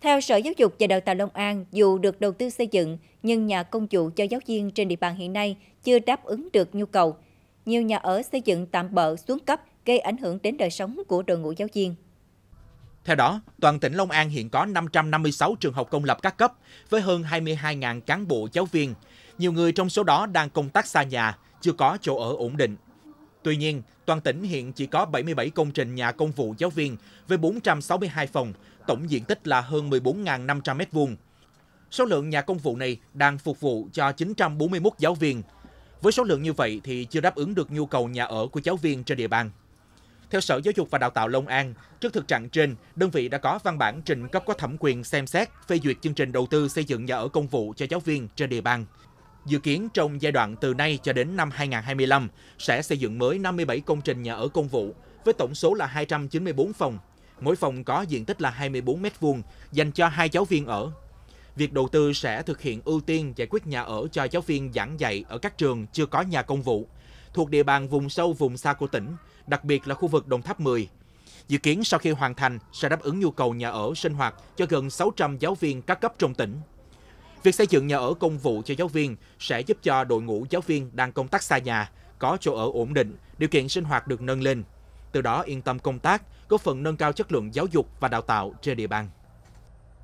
Theo Sở Giáo dục và Đào tạo Long An, dù được đầu tư xây dựng, nhưng nhà công vụ cho giáo viên trên địa bàn hiện nay chưa đáp ứng được nhu cầu. Nhiều nhà ở xây dựng tạm bỡ, xuống cấp gây ảnh hưởng đến đời sống của đội ngũ giáo viên. Theo đó, toàn tỉnh Long An hiện có 556 trường học công lập các cấp với hơn 22.000 cán bộ giáo viên. Nhiều người trong số đó đang công tác xa nhà, chưa có chỗ ở ổn định. Tuy nhiên, toàn tỉnh hiện chỉ có 77 công trình nhà công vụ giáo viên với 462 phòng, tổng diện tích là hơn 14.500 m2. Số lượng nhà công vụ này đang phục vụ cho 941 giáo viên. Với số lượng như vậy thì chưa đáp ứng được nhu cầu nhà ở của giáo viên trên địa bàn. Theo Sở Giáo dục và Đào tạo Long An, trước thực trạng trên, đơn vị đã có văn bản trình cấp có thẩm quyền xem xét phê duyệt chương trình đầu tư xây dựng nhà ở công vụ cho giáo viên trên địa bàn. Dự kiến trong giai đoạn từ nay cho đến năm 2025 sẽ xây dựng mới 57 công trình nhà ở công vụ với tổng số là 294 phòng. Mỗi phòng có diện tích là 24 m2 dành cho hai giáo viên ở. Việc đầu tư sẽ thực hiện ưu tiên giải quyết nhà ở cho giáo viên giảng dạy ở các trường chưa có nhà công vụ thuộc địa bàn vùng sâu vùng xa của tỉnh, đặc biệt là khu vực Đồng Tháp 10. Dự kiến sau khi hoàn thành sẽ đáp ứng nhu cầu nhà ở sinh hoạt cho gần 600 giáo viên các cấp trong tỉnh. Việc xây dựng nhà ở công vụ cho giáo viên sẽ giúp cho đội ngũ giáo viên đang công tác xa nhà có chỗ ở ổn định, điều kiện sinh hoạt được nâng lên. Từ đó yên tâm công tác, góp phần nâng cao chất lượng giáo dục và đào tạo trên địa bàn.